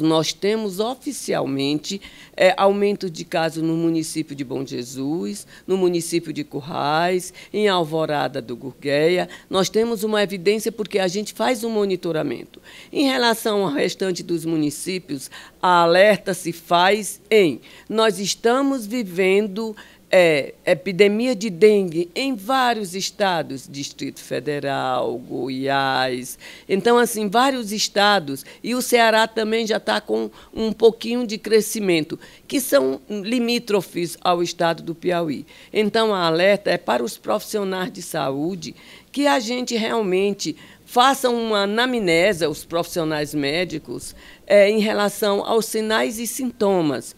Nós temos oficialmente é, aumento de casos no município de Bom Jesus, no município de Currais, em Alvorada do Gurgueia. Nós temos uma evidência porque a gente faz um monitoramento. Em relação ao restante dos municípios, a alerta se faz em nós estamos vivendo é, epidemia de dengue em vários estados, Distrito Federal, Goiás. Então, assim, vários estados. E o Ceará também já está com um pouquinho de crescimento, que são limítrofes ao estado do Piauí. Então, a alerta é para os profissionais de saúde que a gente realmente faça uma anamnese, os profissionais médicos, é, em relação aos sinais e sintomas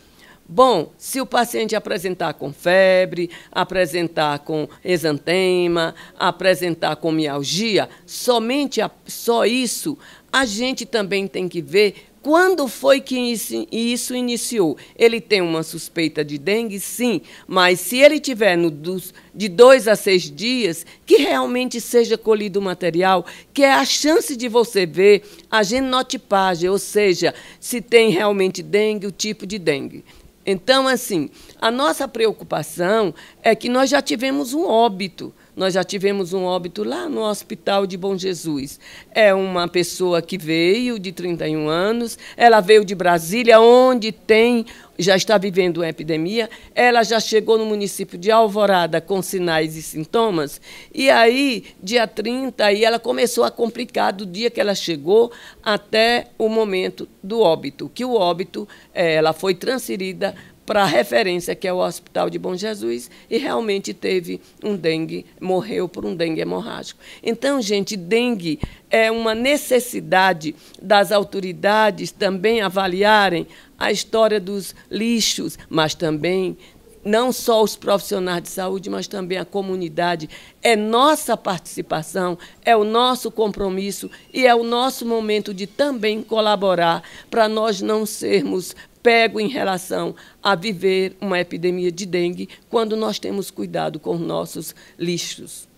Bom, se o paciente apresentar com febre, apresentar com exantema, apresentar com mialgia, somente a, só isso, a gente também tem que ver quando foi que isso iniciou? Ele tem uma suspeita de dengue? Sim, mas se ele tiver no, dos, de dois a seis dias, que realmente seja colhido o material, que é a chance de você ver a genotipagem, ou seja, se tem realmente dengue, o tipo de dengue. Então, assim, a nossa preocupação é que nós já tivemos um óbito nós já tivemos um óbito lá no Hospital de Bom Jesus. É uma pessoa que veio de 31 anos, ela veio de Brasília, onde tem já está vivendo uma epidemia, ela já chegou no município de Alvorada com sinais e sintomas, e aí, dia 30, aí ela começou a complicar do dia que ela chegou até o momento do óbito, que o óbito, eh, ela foi transferida para a referência, que é o Hospital de Bom Jesus, e realmente teve um dengue, morreu por um dengue hemorrágico. Então, gente, dengue é uma necessidade das autoridades também avaliarem a história dos lixos, mas também não só os profissionais de saúde, mas também a comunidade. É nossa participação, é o nosso compromisso e é o nosso momento de também colaborar para nós não sermos pego em relação a viver uma epidemia de dengue quando nós temos cuidado com nossos lixos.